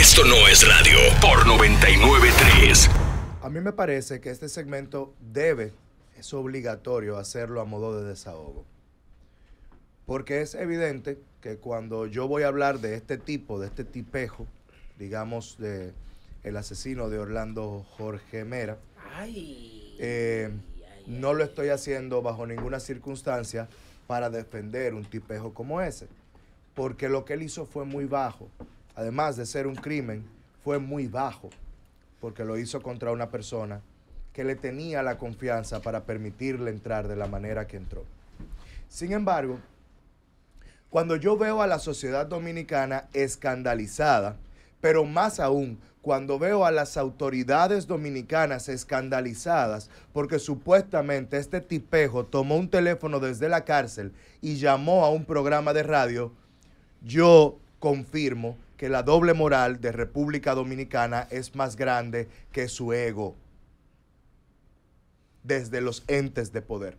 Esto no es radio por 993. A mí me parece que este segmento debe, es obligatorio hacerlo a modo de desahogo. Porque es evidente que cuando yo voy a hablar de este tipo, de este tipejo, digamos, de el asesino de Orlando Jorge Mera, eh, no lo estoy haciendo bajo ninguna circunstancia para defender un tipejo como ese. Porque lo que él hizo fue muy bajo además de ser un crimen, fue muy bajo, porque lo hizo contra una persona que le tenía la confianza para permitirle entrar de la manera que entró. Sin embargo, cuando yo veo a la sociedad dominicana escandalizada, pero más aún cuando veo a las autoridades dominicanas escandalizadas porque supuestamente este tipejo tomó un teléfono desde la cárcel y llamó a un programa de radio, yo confirmo que la doble moral de República Dominicana es más grande que su ego desde los entes de poder.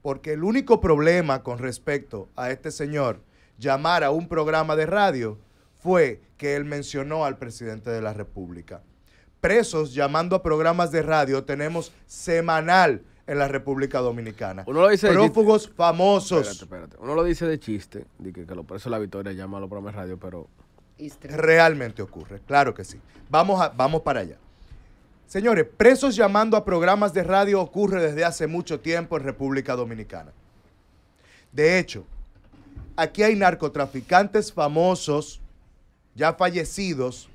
Porque el único problema con respecto a este señor llamar a un programa de radio fue que él mencionó al presidente de la República. Presos llamando a programas de radio tenemos semanal en la República Dominicana. Uno lo dice Prófugos famosos. Uno lo dice de chiste, que, que los presos de la victoria llaman a los programas de radio, pero Realmente ocurre, claro que sí. Vamos, a, vamos para allá. Señores, presos llamando a programas de radio ocurre desde hace mucho tiempo en República Dominicana. De hecho, aquí hay narcotraficantes famosos, ya fallecidos,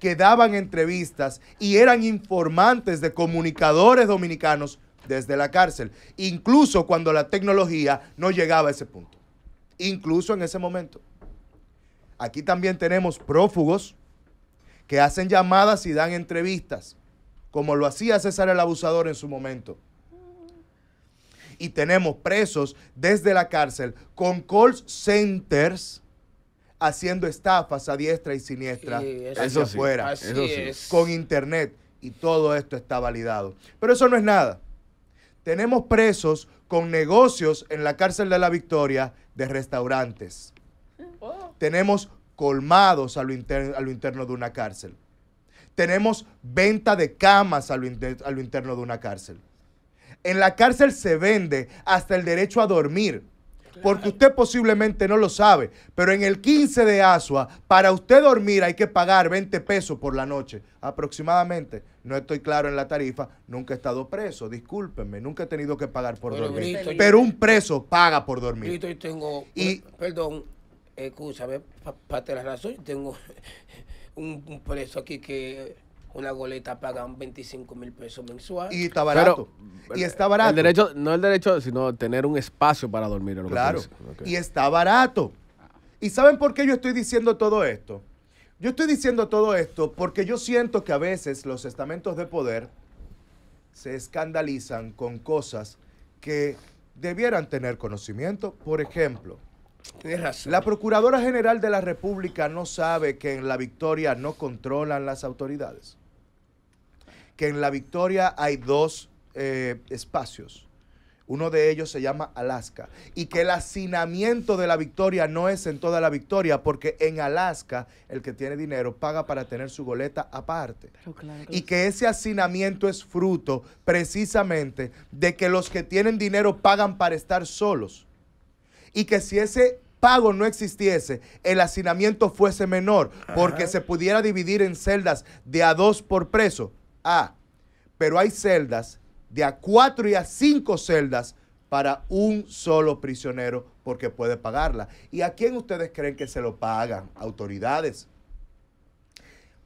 que daban entrevistas y eran informantes de comunicadores dominicanos desde la cárcel, incluso cuando la tecnología no llegaba a ese punto, incluso en ese momento. Aquí también tenemos prófugos que hacen llamadas y dan entrevistas, como lo hacía César el Abusador en su momento. Y tenemos presos desde la cárcel con call centers haciendo estafas a diestra y siniestra eso fuera con internet. Y todo esto está validado. Pero eso no es nada. Tenemos presos con negocios en la cárcel de la Victoria de restaurantes. Oh. Tenemos colmados a lo, interno, de una cárcel. Tenemos venta de camas a lo, interno de una cárcel. En la cárcel se vende hasta el derecho a dormir. Porque usted posiblemente no lo sabe, pero en el 15 de Asua, para usted dormir hay que pagar 20 pesos por la noche, aproximadamente. No estoy claro en la tarifa, nunca he estado preso, discúlpenme, nunca he tenido que pagar por dormir. pero un preso paga por dormir. tengo, y, perdón, escúchame, Para de la razón, tengo un, preso aquí que una goleta paga 25 mil pesos mensuales. Y está barato. y está barato. El derecho, no el derecho, sino tener un espacio para dormir. Lo claro. Que Y está barato. ¿Y saben por qué yo estoy diciendo todo esto? Yo estoy diciendo todo esto porque yo siento que a veces los estamentos de poder se escandalizan con cosas que debieran tener conocimiento. Por ejemplo, la Procuradora General de la República no sabe que en la victoria no controlan las autoridades. Que en la victoria hay dos eh, espacios. Uno de ellos se llama Alaska. Y que el hacinamiento de la victoria no es en toda la victoria, porque en Alaska el que tiene dinero paga para tener su goleta aparte. y que ese hacinamiento es fruto precisamente de que los que tienen dinero pagan para estar solos y que si ese pago no existiese, el hacinamiento fuese menor, porque se pudiera dividir en celdas de a dos por preso. Ah, pero hay celdas de a cuatro y a cinco celdas para un solo prisionero porque puede pagarla. ¿Y a quién ustedes creen que se lo pagan? Autoridades.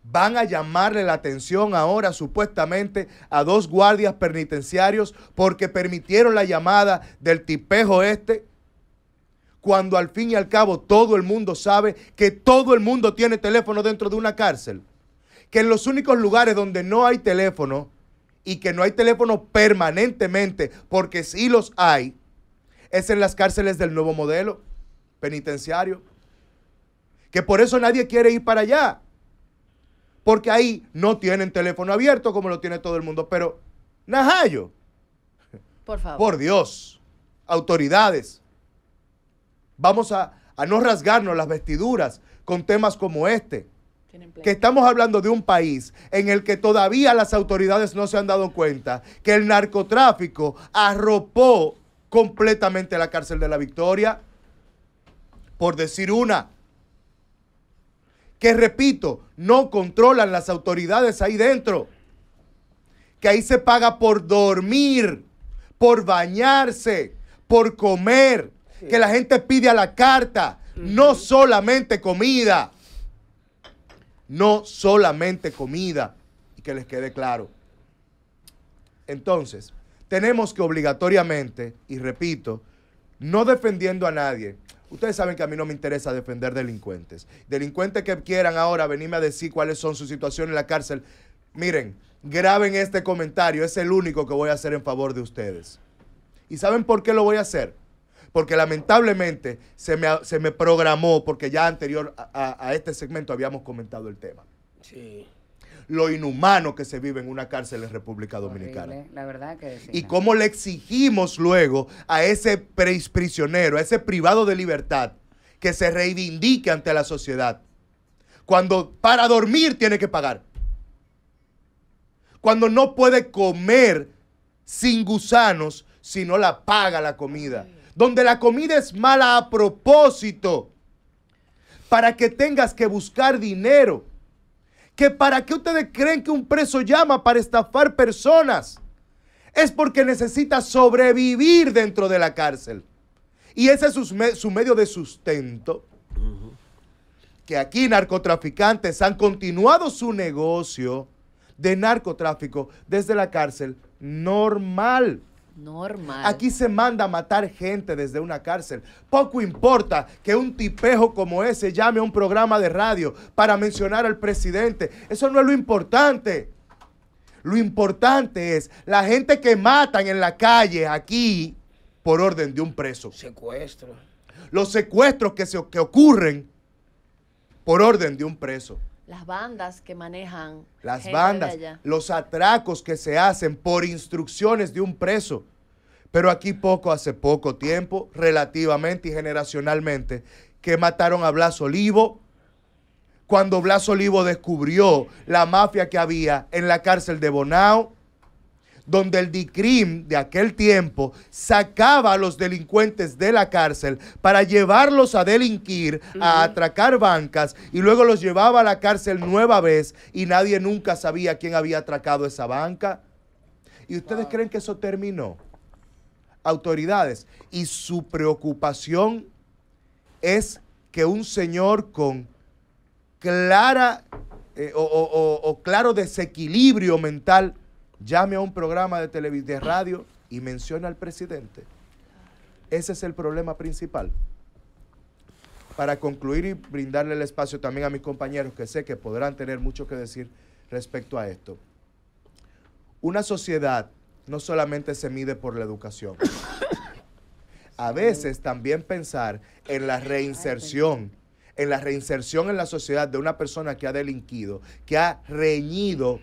Van a llamarle la atención ahora supuestamente a dos guardias penitenciarios porque permitieron la llamada del tipejo este cuando al fin y al cabo todo el mundo sabe que todo el mundo tiene teléfono dentro de una cárcel? Que en los únicos lugares donde no hay teléfono y que no hay teléfono permanentemente, porque sí los hay, es en las cárceles del nuevo modelo penitenciario. Que por eso nadie quiere ir para allá. Porque ahí no tienen teléfono abierto como lo tiene todo el mundo. Pero, Najayo. Por favor. Por Dios. Autoridades. Vamos a, no rasgarnos las vestiduras con temas como este. Que estamos hablando de un país en el que todavía las autoridades no se han dado cuenta que el narcotráfico arropó completamente la cárcel de la Victoria, por decir una. Que repito, no controlan las autoridades ahí dentro. Que ahí se paga por dormir, por bañarse, por comer que la gente pide a la carta, no solamente comida. No solamente comida. Y que les quede claro. Entonces, tenemos que obligatoriamente, y repito, no defendiendo a nadie. Ustedes saben que a mí no me interesa defender delincuentes. Delincuentes que quieran ahora venirme a decir cuáles son sus situaciones en la cárcel. Miren, graben este comentario, es el único que voy a hacer en favor de ustedes. ¿Y saben por qué lo voy a hacer? porque lamentablemente se me, programó, porque ya anterior a, este segmento habíamos comentado el tema. Sí lo inhumano que se vive en una cárcel en República Dominicana. la verdad que sí, Y cómo le exigimos luego a ese prisionero, a ese privado de libertad, que se reivindique ante la sociedad. Cuando para dormir tiene que pagar. Cuando no puede comer sin gusanos si no la paga la comida donde la comida es mala a propósito, para que tengas que buscar dinero. Que para qué ustedes creen que un preso llama para estafar personas? Es porque necesita sobrevivir dentro de la cárcel. Y ese es su, medio de sustento. Que aquí narcotraficantes han continuado su negocio de narcotráfico desde la cárcel normal. Normal. Aquí se manda a matar gente desde una cárcel. Poco importa que un tipejo como ese llame a un programa de radio para mencionar al presidente. Eso no es lo importante. Lo importante es la gente que matan en la calle aquí por orden de un preso. Secuestro. Los secuestros que, se, que ocurren por orden de un preso. Las bandas que manejan. Las bandas, los atracos que se hacen por instrucciones de un preso. Pero aquí poco, hace poco tiempo, relativamente y generacionalmente, que mataron a Blas Olivo, cuando Blas Olivo descubrió la mafia que había en la cárcel de Bonao, donde el DICRIM de aquel tiempo sacaba a los delincuentes de la cárcel para llevarlos a delinquir, a atracar bancas y luego los llevaba a la cárcel nueva vez y nadie nunca sabía quién había atracado esa banca. ¿Y ustedes creen que eso terminó? Autoridades. Y su preocupación es que un señor con clara eh, o claro desequilibrio mental llame a un programa de, de radio y mencione al presidente. Ese es el problema principal. Para concluir y brindarle el espacio también a mis compañeros que sé que podrán tener mucho que decir respecto a esto. Una sociedad no solamente se mide por la educación. A veces también pensar en la reinserción, en la reinserción en la sociedad de una persona que ha delinquido, que ha reñido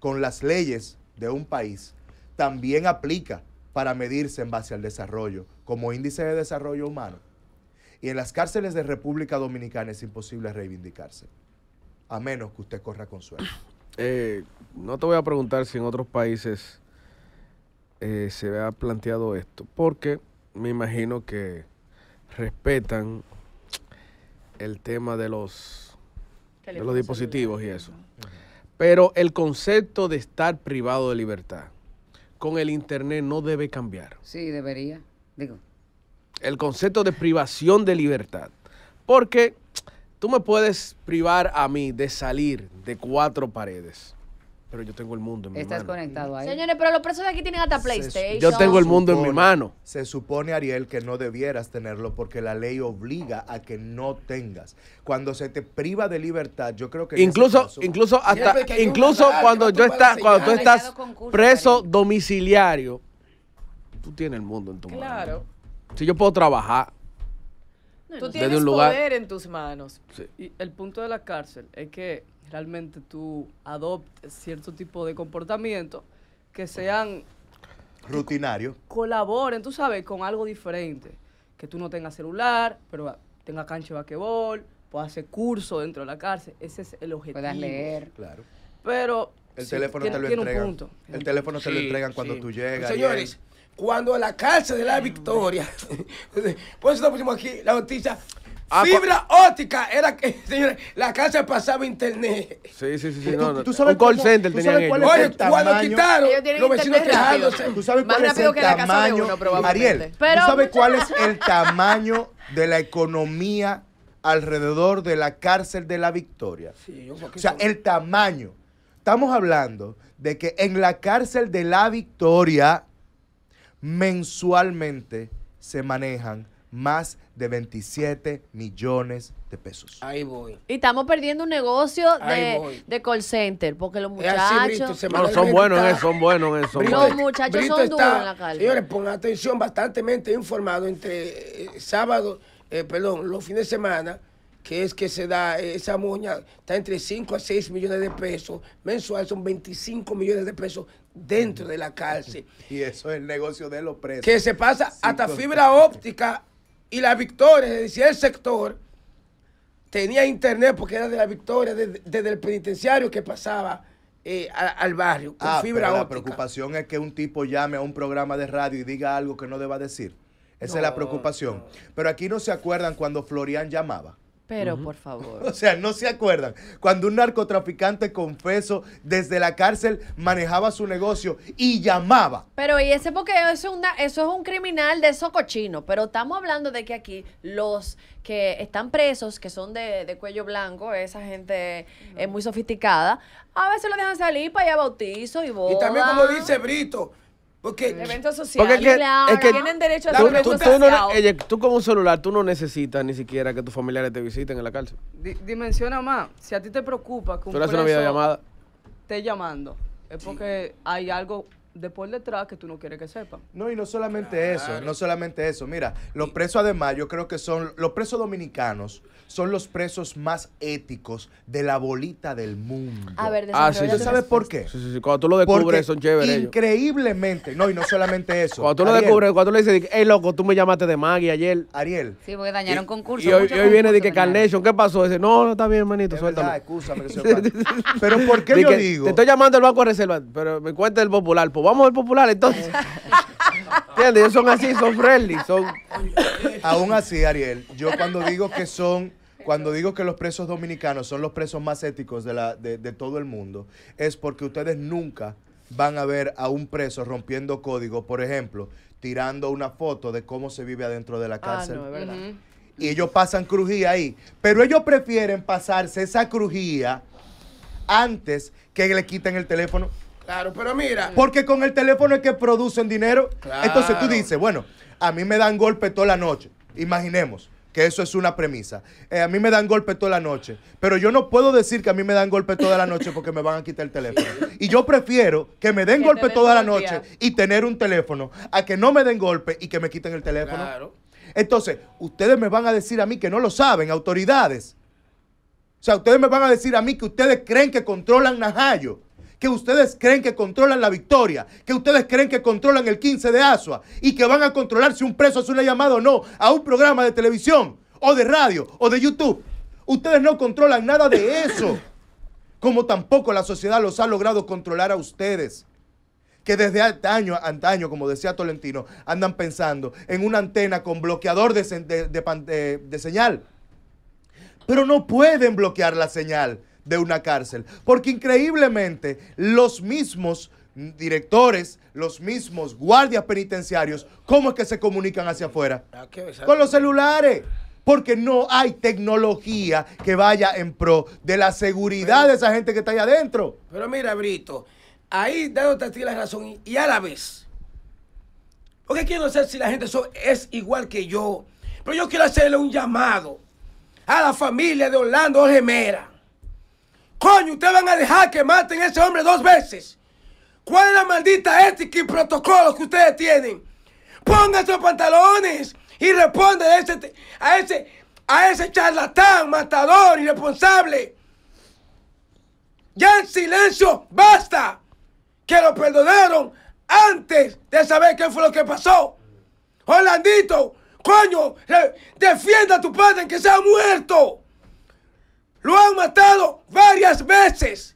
con las leyes de un país también aplica para medirse en base al desarrollo, como índice de desarrollo humano. Y en las cárceles de República Dominicana es imposible reivindicarse, a menos que usted corra con suerte. Eh, no te voy a preguntar si en otros países eh, se ha planteado esto, porque me imagino que respetan el tema de los, los dispositivos y eso. Pero el concepto de estar privado de libertad con el Internet no debe cambiar. Sí, debería. Digo. El concepto de privación de libertad. Porque tú me puedes privar a mí de salir de cuatro paredes. Pero yo tengo el mundo en mi mano. Estás conectado ahí. Señores, pero los presos de aquí tienen hasta PlayStation. Yo tengo el mundo en mi mano. Se supone, Ariel, que no debieras tenerlo porque la ley obliga a que no tengas. Cuando se te priva de libertad, yo creo que... Incluso, incluso hasta, pues, incluso cuando, yo está, cuando tú estás preso domiciliario, tú tienes el mundo en tu mano. Claro. Si yo puedo trabajar, Tú tienes poder en tus manos. Y el punto de la cárcel es que realmente tú adoptes cierto tipo de comportamiento que sean rutinarios. Colaboren, tú sabes, con algo diferente. Que tú no tengas celular, pero tenga cancha de vaquebol, puedas hacer curso dentro de la cárcel. Ese es el objetivo. Puedas leer. Claro. Pero el teléfono te lo entregan. El teléfono te lo entregan cuando tú llegas. Señores, cuando a la cárcel de la Victoria, por eso pusimos aquí la noticia, Ah, Fibra óptica era que la casa pasaba internet. Sí, sí, sí, sí. No, ¿Tú, sabes un call center tenían ellos. Oye, cuando quitaron los vecinos quejándose. ¿Tú sabes cuál es el tamaño? Ariel, ¿tú sabes cuál es el tamaño de la economía alrededor de la cárcel de la Victoria? Sí, o sea, el tamaño. Estamos hablando de que en la cárcel de la Victoria mensualmente se manejan más de 27 millones de pesos. Ahí voy. Y estamos perdiendo un negocio de, call center, porque los muchachos... son buenos en eso, son buenos en eso. los muchachos son duros en la calle. Señores, pongan atención, bastante informado entre eh, sábado, eh, perdón, los fines de semana, que es que se da esa moña, está entre 5 a 6 millones de pesos, mensual son 25 millones de pesos dentro de la cárcel. Y eso es el negocio de los presos. Que se pasa hasta fibra óptica y la victoria, es decir, el sector tenía internet porque era de la victoria desde, el penitenciario que pasaba eh, al, barrio con ah, fibra pero La preocupación es que un tipo llame a un programa de radio y diga algo que no deba decir. Esa es la preocupación. Pero aquí no se acuerdan cuando Florian llamaba. Pero por favor. O sea, no se acuerdan. Cuando un narcotraficante confeso desde la cárcel manejaba su negocio y llamaba. Pero y ese porque eso es, una, eso es un criminal de cochinos. Pero estamos hablando de que aquí los que están presos, que son de, cuello blanco, esa gente es eh, muy sofisticada, a veces lo dejan salir para allá bautizo y Y también como dice Brito, porque, evento Porque que, tienen derecho a hacer eh, eh, tú, tú, tú, un celular, tú no necesitas ni siquiera que tus familiares te visiten en la cárcel. dimensiona más. Si a ti te preocupa que un preso una videollamada. esté llamando, es porque hay algo de por detrás que tú no quieres que sepan. No, y no solamente eso, no solamente eso. Mira, los presos además, yo creo que son, los presos dominicanos son los presos más éticos de la bolita del mundo. A ver, ah, ¿Tú sabes por qué? Sí, sí, sí. Cuando tú lo descubres son chéveres. Increíblemente, no, y no solamente eso. Cuando tú lo descubres, cuando tú le dices, hey loco, tú me llamaste de Maggie ayer. Ariel. Sí, porque dañaron y, concurso. Y hoy, viene de que Carnation, ¿qué pasó? Dice, no, no está bien, manito, suéltame. Pero ¿por qué digo? Te estoy llamando al banco de reserva, pero me cuenta el popular, por Vamos vamos ver popular entonces. ¿Entiendes? Ellos son así, son friendly, son... Aún así, Ariel, yo cuando digo que son... Cuando digo que los presos dominicanos son los presos más éticos de, la, de, todo el mundo, es porque ustedes nunca van a ver a un preso rompiendo código, por ejemplo, tirando una foto de cómo se vive adentro de la ah, cárcel. verdad. Y ellos pasan crujía ahí. Pero ellos prefieren pasarse esa crujía antes que le quiten el teléfono. Claro, pero mira. Porque con el teléfono es que producen dinero. Entonces tú dices, bueno, a mí me dan golpe toda la noche. Imaginemos que eso es una premisa. Eh, a mí me dan golpe toda la noche, pero yo no puedo decir que a mí me dan golpe toda la noche porque me van a quitar el teléfono. Y yo prefiero que me den golpe toda la noche y tener un teléfono a que no me den golpe y que me quiten el teléfono. Claro. Entonces, ustedes me van a decir a mí que no lo saben, autoridades. O sea, ustedes me van a decir a mí que ustedes creen que controlan Najayo que ustedes creen que controlan la victoria, que ustedes creen que controlan el 15 de Asua y que van a controlar si un preso hace una llamada o no a un programa de televisión o de radio o de YouTube. Ustedes no controlan nada de eso, como tampoco la sociedad los ha logrado controlar a ustedes que desde antaño, antaño, como decía Tolentino, andan pensando en una antena con bloqueador de, señal. Pero no pueden bloquear la señal de una cárcel. Porque increíblemente los mismos directores, los mismos guardias penitenciarios, ¿cómo es que se comunican hacia afuera? Ah, Con los celulares. Porque no hay tecnología que vaya en pro de la seguridad de esa gente que está ahí adentro. Pero mira, Brito, ahí dándote a la razón y a la vez. Porque quiero hacer si la gente es igual que yo. Pero yo quiero hacerle un llamado a la familia de Orlando Gemera. Coño, ustedes van a dejar que maten a ese hombre dos veces. ¿Cuál es la maldita ética y protocolo que ustedes tienen? Pongan sus pantalones y responde a ese, a ese, a ese charlatán, matador, irresponsable. Ya en silencio, basta. Que lo perdonaron antes de saber qué fue lo que pasó. Holandito, coño, defienda a tu padre que se ha muerto. Lo han matado veces.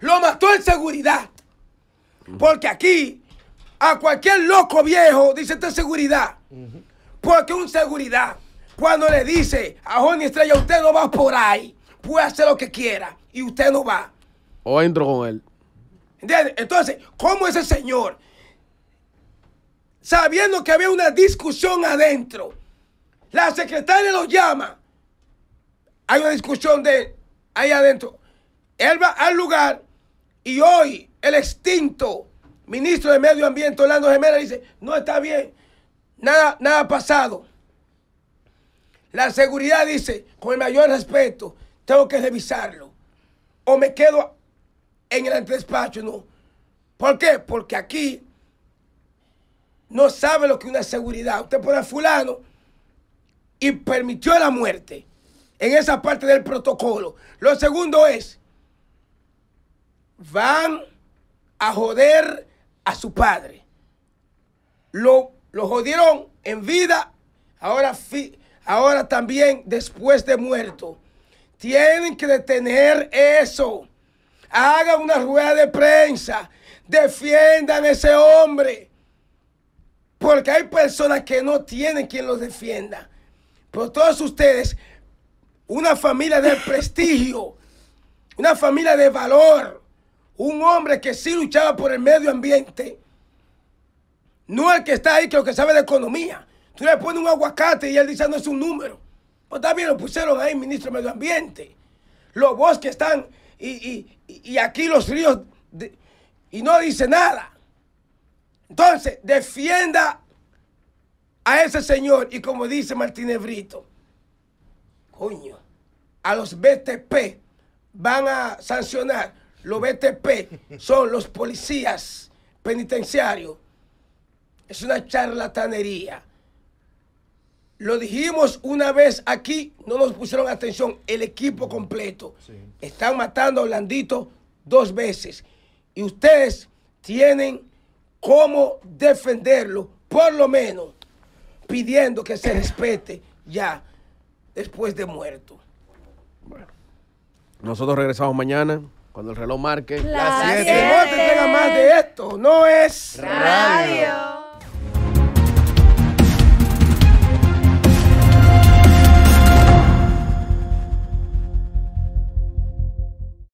Lo mató en seguridad. Porque aquí, a cualquier loco viejo, dice esta seguridad. Porque un seguridad, cuando le dice a Johnny Estrella, usted no va por ahí, puede hacer lo que quiera y usted no va. O entro con él. Entonces, ¿cómo ese señor, sabiendo que había una discusión adentro, la secretaria lo llama? Hay una discusión de ahí adentro. Él va al lugar y hoy el extinto ministro de Medio Ambiente, Orlando Gemera, dice, no está bien, nada, nada ha pasado. La seguridad dice, con el mayor respeto, tengo que revisarlo. O me quedo en el antedespacho, no. ¿Por qué? Porque aquí no sabe lo que es una seguridad. Usted pone a fulano y permitió la muerte en esa parte del protocolo. Lo segundo es, van a joder a su padre. Lo, jodieron en vida, ahora, ahora también después de muerto. Tienen que detener eso. Hagan una rueda de prensa. Defiendan a ese hombre. Porque hay personas que no tienen quien los defienda. Pero todos ustedes una familia de prestigio, una familia de valor, un hombre que sí luchaba por el medio ambiente. No el que está ahí, que lo que sabe de economía. Tú le pones un aguacate y él dice, ah, no es un número. Pues también lo pusieron ahí, ministro de Medio Ambiente. Los bosques están, y, aquí los ríos, y no dice nada. Entonces, defienda a ese señor y como dice Martínez Brito, a los BTP van a sancionar. Los BTP son los policías penitenciarios. Es una charlatanería. Lo dijimos una vez aquí, no nos pusieron atención, el equipo completo. Están matando a Blandito dos veces. Y ustedes tienen cómo defenderlo, por lo menos pidiendo que se respete ya después de muerto. Bueno, nosotros regresamos mañana cuando el reloj marque. Las 7. No te tenga más de esto. No es radio.